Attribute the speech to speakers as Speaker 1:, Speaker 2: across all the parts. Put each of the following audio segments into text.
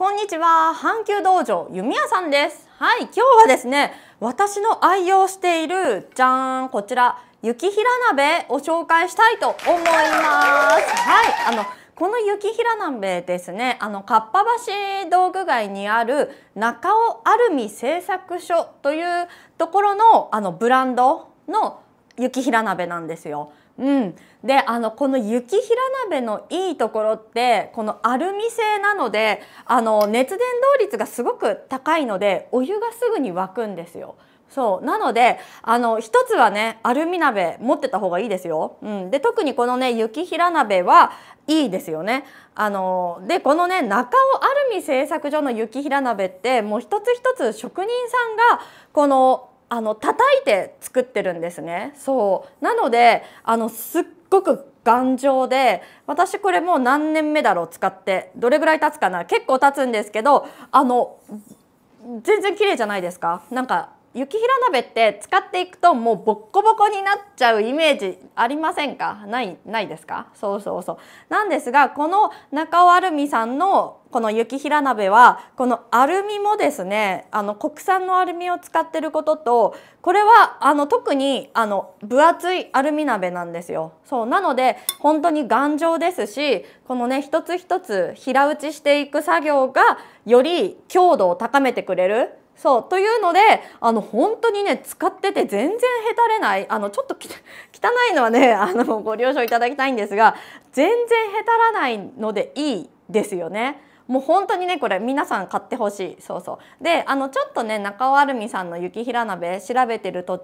Speaker 1: こんにちは阪急道場弓矢さんですはい今日はですね私の愛用しているじゃーんこちら雪平鍋を紹介したいと思いますはいあのこの雪平鍋ですねあのかっぱ橋道具街にある中尾アルミ製作所というところのあのブランドの雪平鍋なんですよ。うん、であのこの雪平鍋のいいところってこのアルミ製なのであの熱伝導率がすごく高いのでお湯がすぐに沸くんですよ。そうなのであの一つはねアルミ鍋持ってた方がいいですよ。うん、で特にこのね雪平鍋はいいですよね。あのでこのね中尾アルミ製作所の雪平鍋ってもう一つ一つ職人さんがこのあの叩いて作ってるんですねそうなのであのすっごく頑丈で私これもう何年目だろう使ってどれぐらい経つかな結構経つんですけどあの全然綺麗じゃないですかなんか雪平鍋って使っていくともうボッコボコになっちゃうイメージありませんかないないですかそうそうそうなんですがこの中尾アルミさんのこの雪平鍋はこのアルミもですねあの国産のアルミを使ってることとこれはあの特にあの分厚いアルミ鍋なんですよそうなので本当に頑丈ですしこのね一つ一つ平打ちしていく作業がより強度を高めてくれるそうというのであの本当にね使ってて全然へたれないあのちょっと 汚いのはねあのご了承いただきたいんですが全然へたらないのでいいですよね。もう本当にねこれ皆さん買ってほしいそうそうであのちょっとね中尾アルミさんの雪平鍋調べてると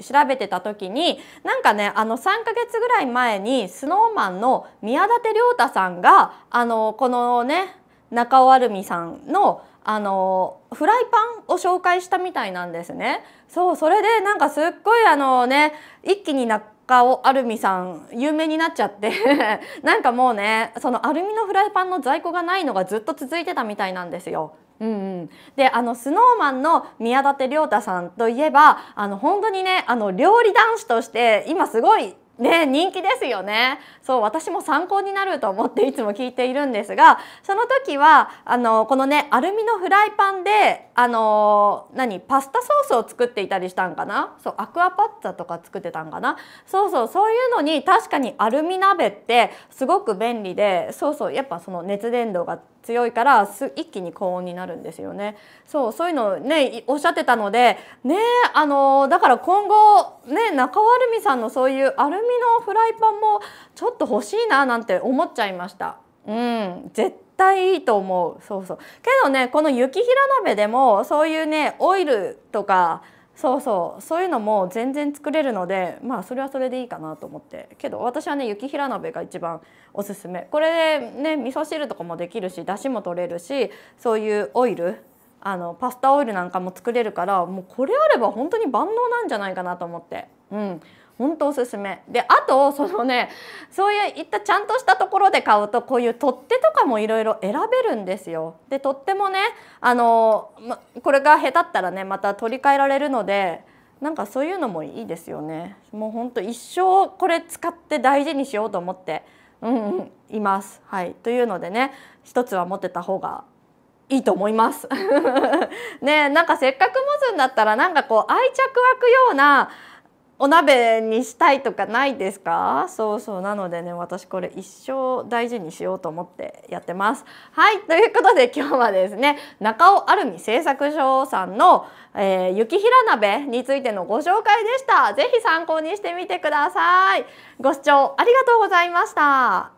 Speaker 1: 調べてた時になんかねあの3ヶ月ぐらい前に snowman の宮舘亮太さんがあのこのね中尾アルミさんのあのフライパンを紹介したみたいなんですね。そうそれでなんかすっごいあのね一気に中尾アルミさん有名になっちゃって なんかもうねそのアルミのフライパンの在庫がないのがずっと続いてたみたいなんですよ。うんうん、であのスノーマンの宮舘涼太さんといえばあの本当にねあの料理男子として今すごいね、人気ですよねそう私も参考になると思っていつも聞いているんですがその時はあのこのねアルミのフライパンであの何パスタソースを作っていたりしたんかなそうアクアパッツァとか作ってたんかなそうそうそういうのに確かにアルミ鍋ってすごく便利でそうそうやっぱその熱伝導が強いからす一気に高温になるんですよね。そうそういうのねおっしゃってたのでねあのだから今後ね中尾アルミさんのそういうアルミのフライパンもちょっと欲しいななんて思っちゃいました。うん、絶対いいと思うそうそうけどねこの雪平鍋でもそういうねオイルとかそうそうそういうのも全然作れるのでまあそれはそれでいいかなと思ってけど私はね雪平鍋が一番おすすめこれでね味噌汁とかもできるしだしも取れるしそういうオイルあのパスタオイルなんかも作れるからもうこれあれば本当に万能なんじゃないかなと思ってうん本当おすすめであとそのねそういったちゃんとしたところで買うとこういう取っ手とかもいろいろ選べるんですよで取っ手もねあの、ま、これが下手ったらねまた取り替えられるのでなんかそういうのもいいですよねもうほんと一生これ使って大事にしようと思ってうんうんいますはいというのでね一つは持ってた方がいいと思います ねなんかせっかく持つんだったらなんかこう愛着湧くようなお鍋にしたいとかないですかそうそうなのでね私これ一生大事にしようと思ってやってますはいということで今日はですね中尾アルミ製作所さんの、えー、雪平鍋についてのご紹介でした是非参考にしてみてくださいご視聴ありがとうございました